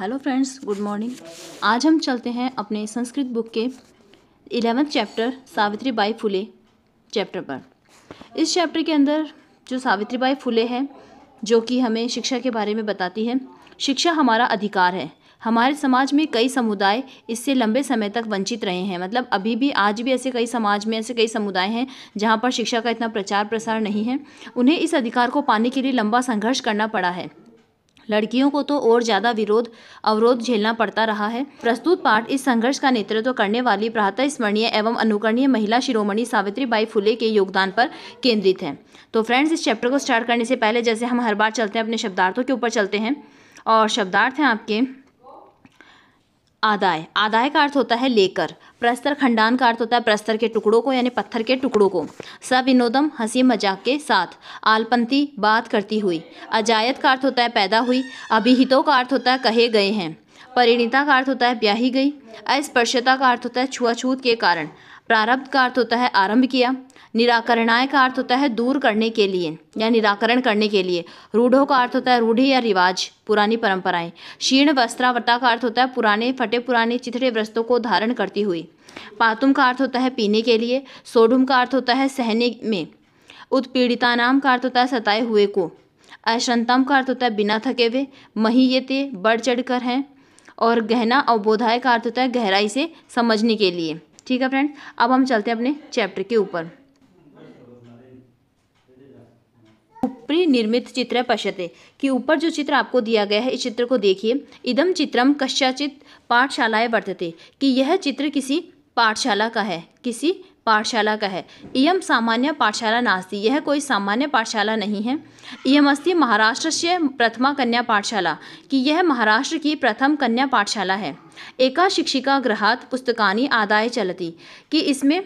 hello friends good morning आज हम चलते हैं अपने संस्कृत बुक के eleventh chapter Savitri Bai Phule chapter पर इस चैप्टर के अंदर जो सावित्री बाई फुले हैं जो कि हमें शिक्षा के बारे में बताती है शिक्षा हमारा अधिकार है हमारे समाज में कई समुदाय इससे लंबे समय तक वंचित रहे हैं मतलब अभी भी आज भी ऐसे कई समाज में ऐसे कई समुदाय हैं जहाँ पर शिक्षा का इतना प्रचार प्रसार नहीं है उन्हें इस अधिकार को पाने के लिए लंबा संघर्ष करना पड़ा है लड़कियों को तो और ज़्यादा विरोध अवरोध झेलना पड़ता रहा है प्रस्तुत पाठ इस संघर्ष का नेतृत्व करने वाली प्रातः स्मरणीय एवं अनुकरणीय महिला शिरोमणि सावित्रीबाई फुले के योगदान पर केंद्रित है तो फ्रेंड्स इस चैप्टर को स्टार्ट करने से पहले जैसे हम हर बार चलते हैं अपने शब्दार्थों के ऊपर चलते हैं और शब्दार्थ हैं आपके आदाय आदाय का अर्थ होता है लेकर प्रस्तर खंडान का अर्थ होता है प्रस्तर के टुकड़ों को यानी पत्थर के टुकड़ों को सविनोदम हंसी मजाक के साथ आलपंथी बात करती हुई अजायत का अर्थ होता है पैदा हुई अभिहितों का अर्थ होता है कहे गए हैं परिणिता का अर्थ होता है ब्याही गई अस्पर्शता का अर्थ होता है छुआछूत के कारण प्रारब्ध का अर्थ होता है आरंभ किया निराकरणाय का अर्थ होता है दूर करने के लिए या निराकरण करने के लिए रूढ़ों का अर्थ होता है रूढ़ी या रिवाज पुरानी परंपराएं क्षीण वस्त्रावता का अर्थ होता है पुराने फटे पुराने चिथड़े वस्त्रों को धारण करती हुई पातुम का अर्थ होता है पीने के लिए सोडुम का अर्थ होता है सहने में उत्पीड़िता नाम का अर्थ होता है सताए हुए को अशंतम का अर्थ होता है बिना थके हुए मही ये ते बढ़ चढ़ कर हैं और गहना अवबोधाय का अर्थ होता है गहराई से समझने के लिए ठीक है फ्रेंड्स अब हम चलते हैं अपने चैप्टर के ऊपर ऊपरी निर्मित चित्र पश्यते कि ऊपर जो चित्र आपको दिया गया है इस चित्र को देखिए इदम चित्रम कश्याचित पाठशालाएं वर्तते कि यह चित्र किसी पाठशाला का है किसी पाठशाला का है इम सामान्य पाठशाला नास्ती यह कोई सामान्य पाठशाला नहीं है इम अस्ती महाराष्ट्र से प्रथमा कन्या पाठशाला कि यह महाराष्ट्र की प्रथम कन्या पाठशाला है एका शिक्षिका गृहात पुस्तकानी आदाय चलती कि इसमें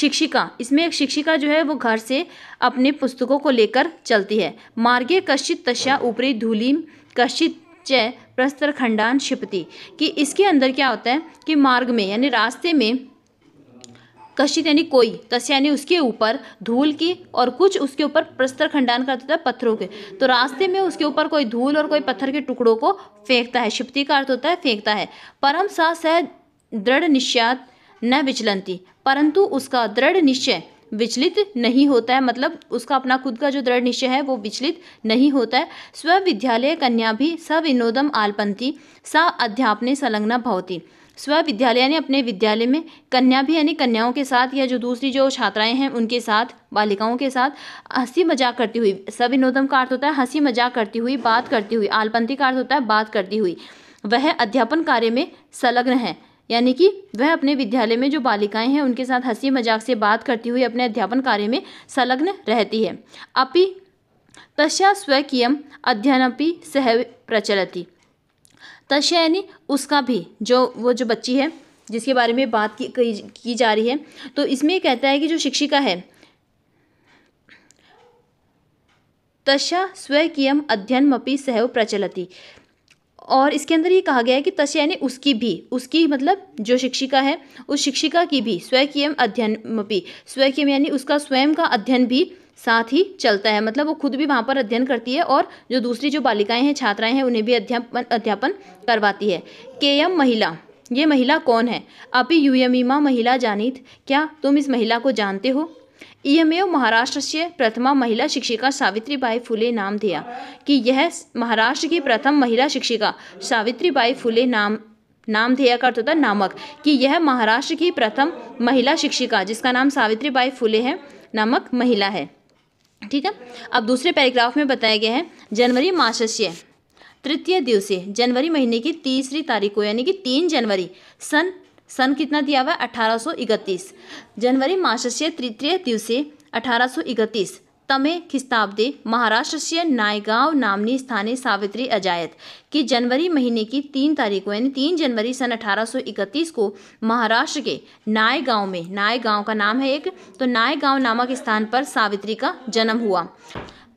शिक्षिका इसमें एक शिक्षिका जो है वो घर से अपने पुस्तकों को लेकर चलती है मार्गे कश्चित तशा ऊपरी धूलिम कश्चित च प्रस्तर खंडान क्षिपति कि इसके अंदर क्या होता है कि मार्ग में यानी रास्ते में कशित यानी कोई तस यानी उसके ऊपर धूल की और कुछ उसके ऊपर प्रस्तर खंडान करता था पत्थरों के तो रास्ते में उसके ऊपर कोई धूल और कोई पत्थर के टुकड़ों को फेंकता है शिप्ति का अर्थ होता है फेंकता है परम सा सह दृढ़ निश्चात न विचलनती परंतु उसका दृढ़ निश्चय विचलित नहीं होता है मतलब उसका अपना खुद का जो दृढ़ निश्चय है वो विचलित नहीं होता है स्वविद्यालय कन्या भी सविनोदम आलपंथी सा अध्यापने संलग्न भवती विद्यालय यानी अपने विद्यालय में कन्या भी यानी कन्याओं के साथ या जो दूसरी जो छात्राएं हैं उनके साथ बालिकाओं के साथ हंसी मजाक करती हुई सविनोदम का अर्थ होता है हंसी मजाक करती हुई बात करती हुई आलपंथी का अर्थ होता है बात करती हुई वह अध्यापन कार्य में संलग्न है यानी कि वह अपने विद्यालय में जो बालिकाएं हैं उनके साथ हंसी मजाक से बात करती हुई अपने अध्यापन कार्य में संलग्न रहती है अपि तस्या स्वकीय अध्ययन अपनी सह प्रचलती तश यानी उसका भी जो वो जो बच्ची है जिसके बारे में बात की की जा रही है तो इसमें कहता है कि जो शिक्षिका है तशा अध्ययन मपी सहव प्रचलती और इसके अंदर ये कहा गया है कि तश यानी उसकी भी उसकी मतलब जो शिक्षिका है उस शिक्षिका की भी स्वकीयम स्व स्वकीयम यानी उसका स्वयं का अध्ययन भी साथ ही चलता है मतलब वो खुद भी वहाँ पर अध्ययन करती है और जो दूसरी जो बालिकाएं हैं छात्राएं हैं उन्हें भी अध्यापन अध्यापन करवाती है के एम महिला ये महिला कौन है अपि यूयमीमा महिला जानित क्या तुम इस महिला को जानते हो ई एव महाराष्ट्र से प्रथमा महिला शिक्षिका सावित्रीबाई फुले नाम दिया कि यह महाराष्ट्र की प्रथम महिला शिक्षिका सावित्रीबाई फुले नाम नाम ध्येय का अर्थ होता है नामक कि यह महाराष्ट्र की प्रथम महिला शिक्षिका जिसका नाम सावित्रीबाई फुले है नामक महिला है ठीक है अब दूसरे पैराग्राफ में बताया गया है जनवरी मासस्य तृतीय दिवसीय जनवरी महीने की तीसरी तारीख को यानी कि तीन जनवरी सन सन कितना दिया हुआ है अठारह जनवरी मासस्य तृतीय दिवसीय अठारह तमे खिस्ताब्दे महाराष्ट्र से नायगांव नामनी स्थानीय सावित्री अजायत की जनवरी महीने की तीन तारीख को यानी तीन जनवरी सन 1831 को महाराष्ट्र के नायगांव में नायगांव का नाम है एक तो नायगांव नामक स्थान पर सावित्री का जन्म हुआ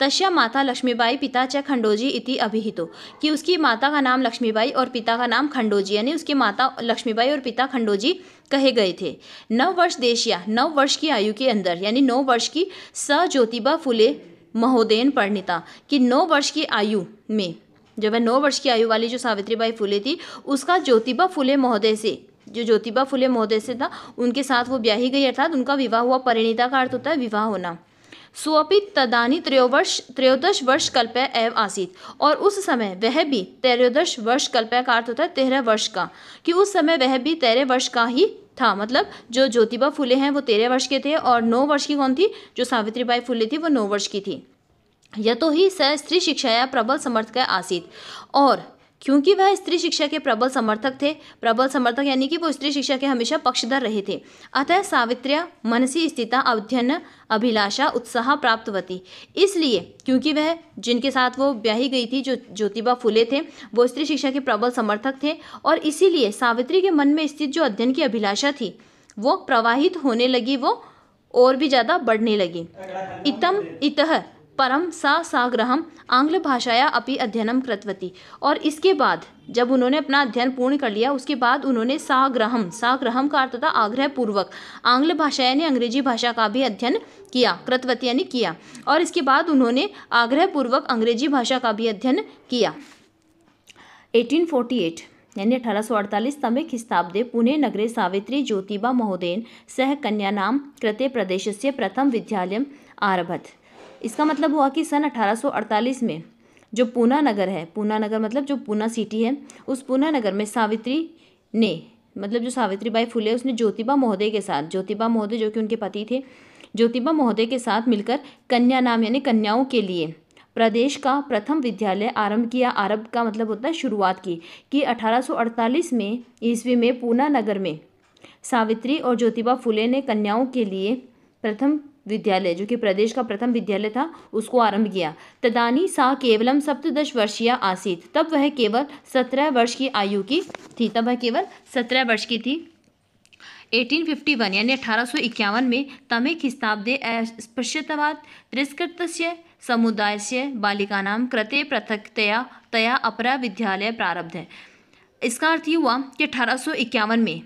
तस्या माता लक्ष्मीबाई पिता च खंडोजी इति अभिहितो कि उसकी माता का नाम लक्ष्मीबाई और पिता का नाम खंडोजी यानी उसकी माता लक्ष्मीबाई और पिता खंडोजी कहे गए थे नव वर्ष देशिया नव वर्ष की आयु के अंदर यानी नौ वर्ष की स ज्योतिबा फुले महोदयन परिणिता कि नौ वर्ष की आयु में जब वह नौ वर्ष की आयु वाली जो सावित्रीबाई फुले थी उसका ज्योतिबा फुले महोदय से जो ज्योतिबा फुले महोदय से था उनके साथ वो ब्याही गई अर्थात उनका विवाह हुआ परिणीता का अर्थ होता है विवाह होना सुअपि तदानी त्रयोवर्ष त्रयोदश वर्ष कल्प एव आसीत और उस समय वह भी त्रयोदश वर्ष कल्प का अर्थ होता है तेरह वर्ष का कि उस समय वह भी तेरह वर्ष का ही था मतलब जो ज्योतिबा फुले हैं वो तेरह वर्ष के थे और नौ वर्ष की कौन थी जो सावित्रीबाई फूले थी वो नौ वर्ष की थी तो ही स स्त्री शिक्षा या प्रबल समर्थ का आसित और क्योंकि वह स्त्री शिक्षा के प्रबल समर्थक थे प्रबल समर्थक यानी कि वो स्त्री शिक्षा के हमेशा पक्षधर रहे थे अतः सावित्र्या मनसी स्थिता अध्ययन अभिलाषा उत्साह प्राप्तवती इसलिए क्योंकि वह जिनके साथ वो ब्याही गई थी जो ज्योतिबा फुले थे वो स्त्री शिक्षा के प्रबल समर्थक थे और इसीलिए सावित्री के मन में स्थित जो अध्ययन की अभिलाषा थी वो प्रवाहित होने लगी वो और भी ज़्यादा बढ़ने लगी इतम इतः परम सा आंग्ल भाषाया अपनी अध्ययन कृतवती और इसके बाद जब उन्होंने अपना अध्ययन पूर्ण कर लिया उसके बाद उन्होंने साग्रहम साग्रहम का अर्थ आग्रह आग्रहपूर्वक आंग्ल भाषा यानी अंग्रेजी भाषा का भी अध्ययन किया कृतवती यानी किया और इसके बाद उन्होंने आग्रहपूर्वक अंग्रेजी भाषा का भी अध्ययन किया 1848 यानी अठारह सौ अड़तालीस तमे खिस्ताब्दे पुणे नगरे सावित्री ज्योतिबा महोदयन सह नाम कृत्य प्रदेश से प्रथम विद्यालय आरभत इसका मतलब हुआ कि सन 1848 में जो पूना नगर है पूना नगर मतलब जो पूना सिटी है उस पूना नगर में सावित्री ने मतलब जो सावित्री बाई फुले उसने ज्योतिबा महोदय के साथ ज्योतिबा महोदय जो कि उनके पति थे ज्योतिबा महोदय के साथ मिलकर कन्या नाम यानी कन्याओं के लिए प्रदेश का प्रथम विद्यालय आरंभ किया आरंभ का मतलब होता है शुरुआत की कि 1848 में ईस्वी में पूना नगर में सावित्री और ज्योतिबा फुले ने कन्याओं के लिए प्रथम विद्यालय जो कि प्रदेश का प्रथम विद्यालय था उसको आरंभ किया तदानी सा केवलम सप्तश वर्षीय आसीत तब वह केवल सत्रह वर्ष की आयु की थी तब वह केवल सत्रह वर्ष की थी 1851 यानी अठारह में तमे खिस्ताब्दे अस्पृश्यतवाद तिरस्कृत समुदाय से बालिकानाम कृते पृथकतया तया अपरा विद्यालय प्रारब्ध है इसका अर्थ ये हुआ कि अठारह में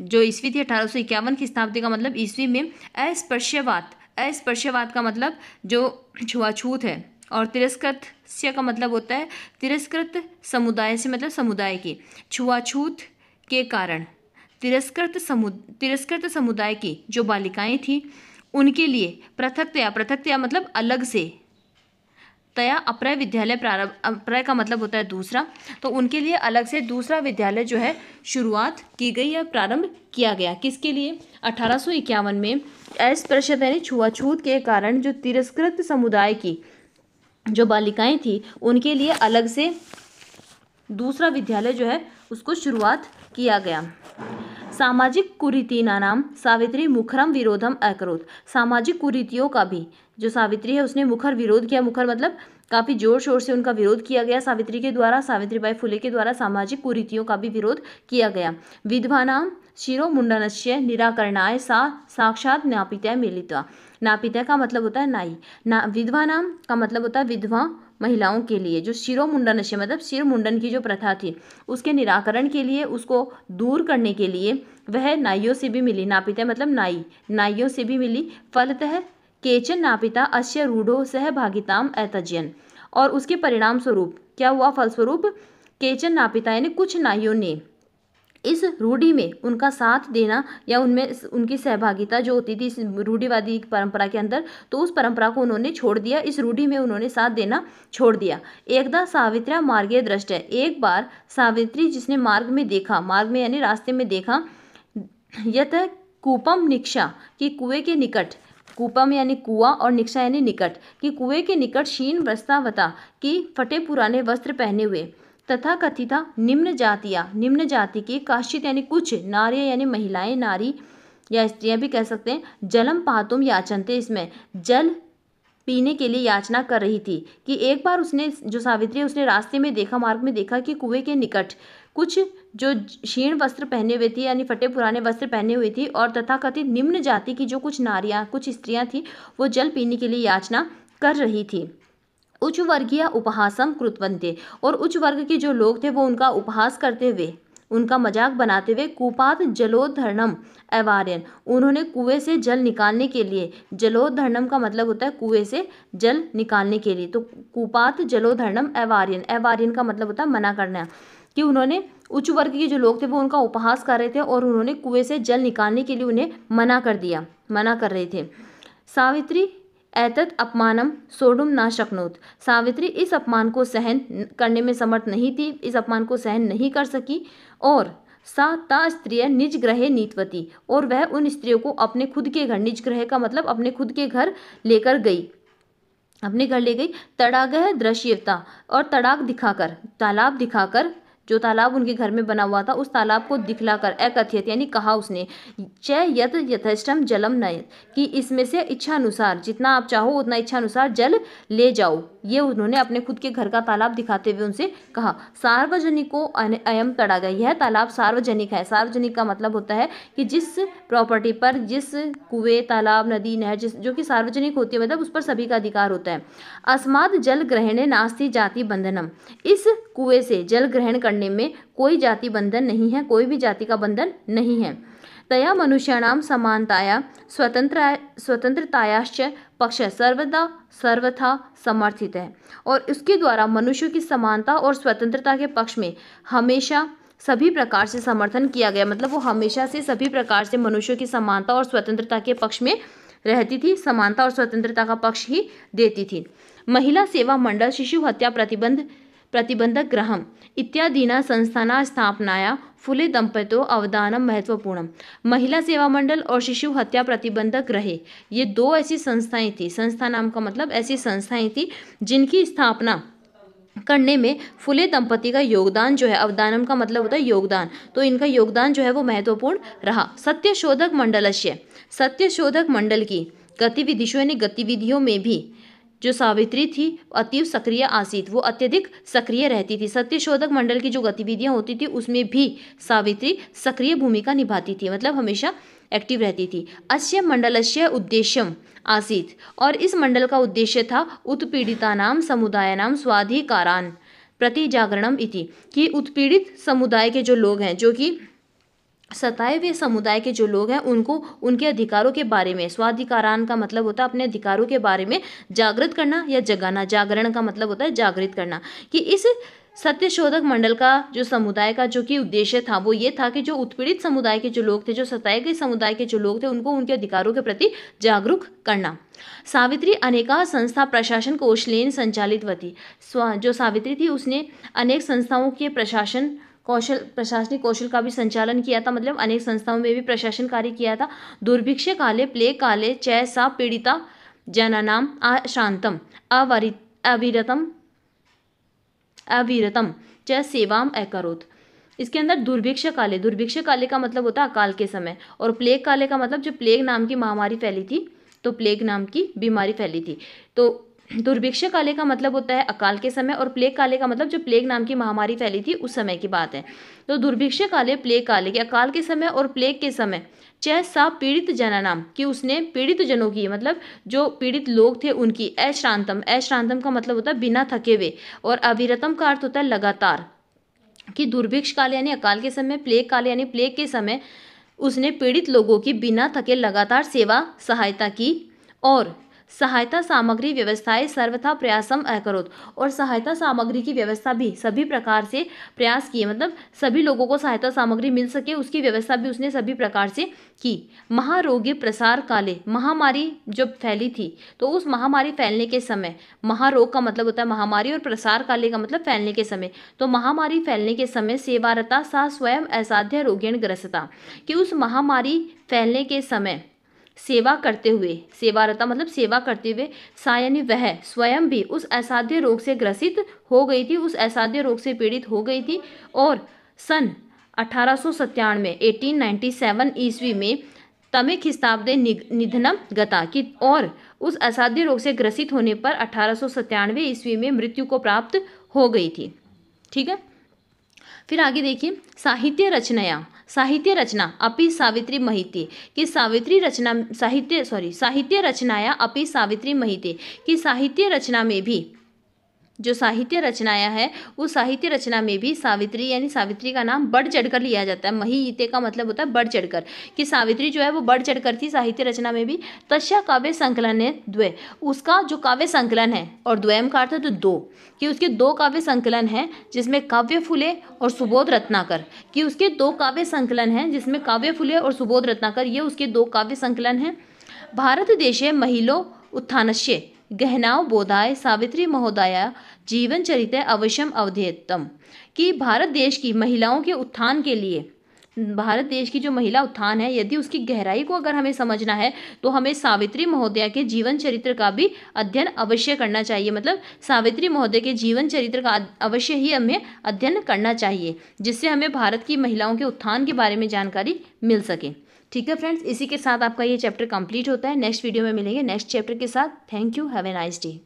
जो ईस्वी थी अठारह सौ इक्यावन की स्थापना का मतलब ईस्वी में अस्पर्शवाद अस्पर्शवाद का मतलब जो छुआछूत है और तिरस्कृत से का मतलब होता है तिरस्कृत समुदाय से मतलब समुदाय की छुआछूत के कारण तिरस्कृत समु तिरस्कृत समुदाय की जो बालिकाएं थीं उनके लिए पृथक पृथक्तया पृथक या मतलब अलग से तया अप्रय विद्यालय प्रारंभ अप्रय का मतलब होता है दूसरा तो उनके लिए अलग से दूसरा विद्यालय जो है शुरुआत की गई या प्रारंभ किया गया किसके लिए अठारह में अस्पृश्यत यानी छुआछूत के कारण जो तिरस्कृत समुदाय की जो बालिकाएं थी उनके लिए अलग से दूसरा विद्यालय जो है उसको शुरुआत किया गया सामाजिक कुरीतिना नाम सावित्री मुखरम विरोधम अक्रोध सामाजिक कुरीतियों का भी जो सावित्री है उसने मुखर विरोध किया मुखर मतलब काफ़ी जोर शोर से उनका विरोध किया गया सावित्री के द्वारा सावित्रीबाई फुले के द्वारा सामाजिक कुरीतियों का भी विरोध किया गया विधवा नाम शिरो मुंडनस्य निराकरणाय सा साक्षात नापित्या मिलित्वा नापित्या का मतलब होता है नाई ना विधवा नाम का मतलब होता है विधवा महिलाओं के लिए जो शिरो मुंडन नशे मतलब शिर मुंडन की जो प्रथा थी उसके निराकरण के लिए उसको दूर करने के लिए वह नाइयों से भी मिली नापिता मतलब नाई नाइयों से भी मिली फलतः केचन नापिता अश्य रूढ़ो सहभागिताम ऐतजयन और उसके परिणाम स्वरूप क्या हुआ फलस्वरूप केचन नापिता यानी कुछ नाइयों ने इस रूढ़ी में उनका साथ देना या उनमें उनकी सहभागिता जो होती थी इस रूढ़ीवादी परंपरा के अंदर तो उस परंपरा को उन्होंने छोड़ दिया इस रूढ़ी में उन्होंने साथ देना छोड़ दिया एकदा सावित्रा मार्गे दृष्ट है एक बार सावित्री जिसने मार्ग में देखा मार्ग में यानी रास्ते में देखा यत कूपम निक्षा कि कुएं के निकट कूपम यानी कुआ और निक्षा यानी निकट कि कुएं के निकट शीन वस्तावता कि फटे पुराने वस्त्र पहने हुए तथा कथिता निम्न जातिया निम्न जाति के काश्चित यानी कुछ नारी यानी महिलाएं नारी या स्त्रियां भी कह सकते हैं जलम पातुम याचनते इसमें जल पीने के लिए याचना कर रही थी कि एक बार उसने जो सावित्री है उसने रास्ते में देखा मार्ग में देखा कि कुएं के निकट कुछ जो क्षीण वस्त्र पहने हुए थी यानी फटे पुराने वस्त्र पहने हुए थी और तथाकथित निम्न जाति की जो कुछ नारियाँ कुछ स्त्रियाँ थीं वो जल पीने के लिए याचना कर रही थी उच्च वर्गीय उपहासम कृतवंते और उच्च वर्ग के जो लोग थे वो उनका उपहास करते हुए उनका मजाक बनाते हुए कुपात जलोधरणम एवार्यन उन्होंने कुएं से जल निकालने के लिए जलोधरणम का मतलब होता है कुएं से जल निकालने के लिए तो कुपात जलोधरणम एवार्यन एवार्यन का मतलब होता है मना करना कि उन्होंने उच्च वर्ग के जो लोग थे वो उनका उपहास कर रहे थे और उन्होंने कुएं से जल निकालने के लिए उन्हें मना कर दिया मना कर रहे थे सावित्री ऐतत अपमानम सोडुम ना शक्नोत सावित्री इस अपमान को सहन करने में समर्थ नहीं थी इस अपमान को सहन नहीं कर सकी और सा ता स्त्रिय निज ग्रह नीतवती और वह उन स्त्रियों को अपने खुद के घर निज ग्रह का मतलब अपने खुद के घर लेकर गई अपने घर ले गई तड़ागह दृश्यता और तड़ाग दिखाकर तालाब दिखाकर जो तालाब उनके घर में बना हुआ था उस तालाब को दिखलाकर अकथियत यानी कहा उसने चय यत यथेष्टम जलम नयत कि इसमें से इच्छा अनुसार जितना आप चाहो उतना इच्छा अनुसार जल ले जाओ ये उन्होंने अपने खुद के घर का तालाब दिखाते हुए उनसे कहा सार्वजनिक को अयम तड़ा गया यह तालाब सार्वजनिक है सार्वजनिक का मतलब होता है कि जिस प्रॉपर्टी पर जिस कुएं तालाब नदी नहर जिस जो कि सार्वजनिक होती है मतलब उस पर सभी का अधिकार होता है अस्मात जल ग्रहण नास्ती जाति बंधनम इस कुएं से जल ग्रहण करने में कोई जाति बंधन नहीं है कोई भी जाति का बंधन नहीं है तया मनुष्याणाम समानताया स्वतंत्र स्वतंत्रतायाश्च पक्ष सर्वदा सर्वथा समर्थित है और उसके द्वारा मनुष्यों की समानता और स्वतंत्रता के पक्ष में हमेशा सभी प्रकार से समर्थन किया गया मतलब वो हमेशा से सभी प्रकार से मनुष्यों की समानता और स्वतंत्रता के पक्ष में रहती थी समानता और स्वतंत्रता का पक्ष ही देती थी महिला सेवा मंडल शिशु हत्या प्रतिबंध प्रतिबंधक ग्रह इत्यादीना संस्था स्थापनाया फुले दंपतों अवदान महत्वपूर्ण महिला सेवा मंडल और शिशु हत्या प्रतिबंधक रहे ये दो ऐसी संस्थाएं थी संस्था नाम का मतलब ऐसी संस्थाएं थी जिनकी स्थापना करने में फुले दंपति का योगदान जो है अवदानम का मतलब होता है योगदान तो इनका योगदान जो है वो महत्वपूर्ण रहा सत्यशोधक मंडलश्य सत्यशोधक मंडल की गतिविधि यानी गतिविधियों में भी जो सावित्री थी अतीव सक्रिय आसित वो अत्यधिक सक्रिय रहती थी सत्यशोधक मंडल की जो गतिविधियाँ होती थी उसमें भी सावित्री सक्रिय भूमिका निभाती थी मतलब हमेशा एक्टिव रहती थी अश्य से उद्देश्यम आसित और इस मंडल का उद्देश्य था उत्पीड़िता नाम समुदाय नाम स्वाधिकारान प्रति जागरणम इति कि उत्पीड़ित समुदाय के जो लोग हैं जो कि सताए हुए समुदाय के जो लोग हैं उनको उनके अधिकारों के बारे में स्वाधिकारान का मतलब होता है अपने अधिकारों के बारे में जागृत करना या जगाना जागरण का मतलब होता है जागृत करना कि इस सत्य शोधक मंडल का जो समुदाय का जो कि उद्देश्य था वो ये था कि जो उत्पीड़ित समुदाय के जो लोग थे जो सताए गए समुदाय के जो लोग थे उनको उनके अधिकारों के प्रति जागरूक करना सावित्री अनेका संस्था प्रशासन कोशलेन संचालित वती स्व जो सावित्री थी उसने अनेक संस्थाओं के प्रशासन कौशल प्रशासनिक कौशल का भी संचालन किया था मतलब अनेक संस्थाओं में भी प्रशासन कार्य किया था दुर्भिक्ष काले प्लेग काले चय सा पीड़िता जननाम अशांतम अवरि अविरतम अविरतम च सेवाम अकरोत इसके अंदर दुर्भिक्ष काले दुर्भिक्ष काले का मतलब होता है अकाल के समय और प्लेग काले का मतलब जो प्लेग नाम की महामारी फैली थी तो प्लेग नाम की बीमारी फैली थी तो दुर्भिक्ष काले का मतलब होता है अकाल के समय और प्लेग काले का मतलब जो प्लेग नाम की महामारी फैली थी उस समय की बात है तो दुर्भिक्ष काले प्लेग काले के अकाल के समय और प्लेग के समय चय सा पीड़ित जना नाम कि उसने पीड़ित जनों की मतलब जो पीड़ित लोग थे उनकी अश्रांतम अश्रांतम का मतलब होता है बिना थके हुए और अविरतम का अर्थ होता है लगातार कि दुर्भिक्ष काल यानी अकाल के समय प्लेग काल यानी प्लेग के समय उसने पीड़ित लोगों की बिना थके लगातार सेवा सहायता की और सहायता सामग्री व्यवस्थाएं सर्वथा प्रयासम अकरोत और सहायता सामग्री की व्यवस्था भी सभी प्रकार से प्रयास किए मतलब सभी लोगों को सहायता सामग्री मिल सके उसकी व्यवस्था भी उसने सभी प्रकार से की महारोगी प्रसार काले महामारी जब फैली थी तो उस महामारी फैलने के समय महारोग का मतलब होता है महामारी और प्रसार काले का मतलब फैलने के समय तो महामारी फैलने के समय सेवारता सा स्वयं असाध्य रोगेण ग्रस्तता कि उस महामारी फैलने के समय सेवा करते हुए सेवारता मतलब सेवा करते हुए सायन वह स्वयं भी उस असाध्य रोग से ग्रसित हो गई थी उस असाध्य रोग से पीड़ित हो गई थी और सन अठारह सौ सत्तानवे एटीन सेवन ईस्वी में तमे खिस्ताब्दे निधनम गता की और उस असाध्य रोग से ग्रसित होने पर अठारह सौ ईस्वी में मृत्यु को प्राप्त हो गई थी ठीक है फिर आगे देखिए साहित्य रचनाया साहित्य रचना अपि सावित्री महिते कि सावित्री रचना साहित्य सॉरी साहित्य रचनाया अपि सावित्री महिते कि साहित्य रचना में भी जो साहित्य रचनाया है उस साहित्य रचना में भी सावित्री यानी सावित्री का नाम बढ़ चढ़ कर लिया जाता है महीते का मतलब होता है बढ़ चढ़कर कि सावित्री जो है वो बढ़ चढ़कर थी साहित्य रचना में भी तस्या काव्य संकलन है द्वे उसका जो काव्य संकलन है और द्वयम का अर्थ है तो दो कि उसके दो काव्य संकलन हैं जिसमें काव्य फुले और सुबोध रत्नाकर कि उसके दो काव्य संकलन हैं जिसमें काव्य फुले और सुबोध रत्नाकर ये उसके दो काव्य संकलन हैं भारत देशे महिलो उत्थानश्य गहनाव बोधाय सावित्री महोदया जीवन चरित्र अवश्यम अवधेतम कि भारत देश की महिलाओं के उत्थान के लिए भारत देश की जो महिला उत्थान है यदि उसकी गहराई को अगर हमें समझना है तो हमें सावित्री महोदया के जीवन चरित्र का भी अध्ययन अवश्य करना चाहिए मतलब सावित्री महोदय के जीवन चरित्र का अवश्य ही हमें अध्ययन करना चाहिए जिससे हमें भारत की महिलाओं के उत्थान के बारे में जानकारी मिल सके ठीक है फ्रेंड्स इसी के साथ आपका ये चैप्टर कंप्लीट होता है नेक्स्ट वीडियो में मिलेंगे नेक्स्ट चैप्टर के साथ thank you have a nice day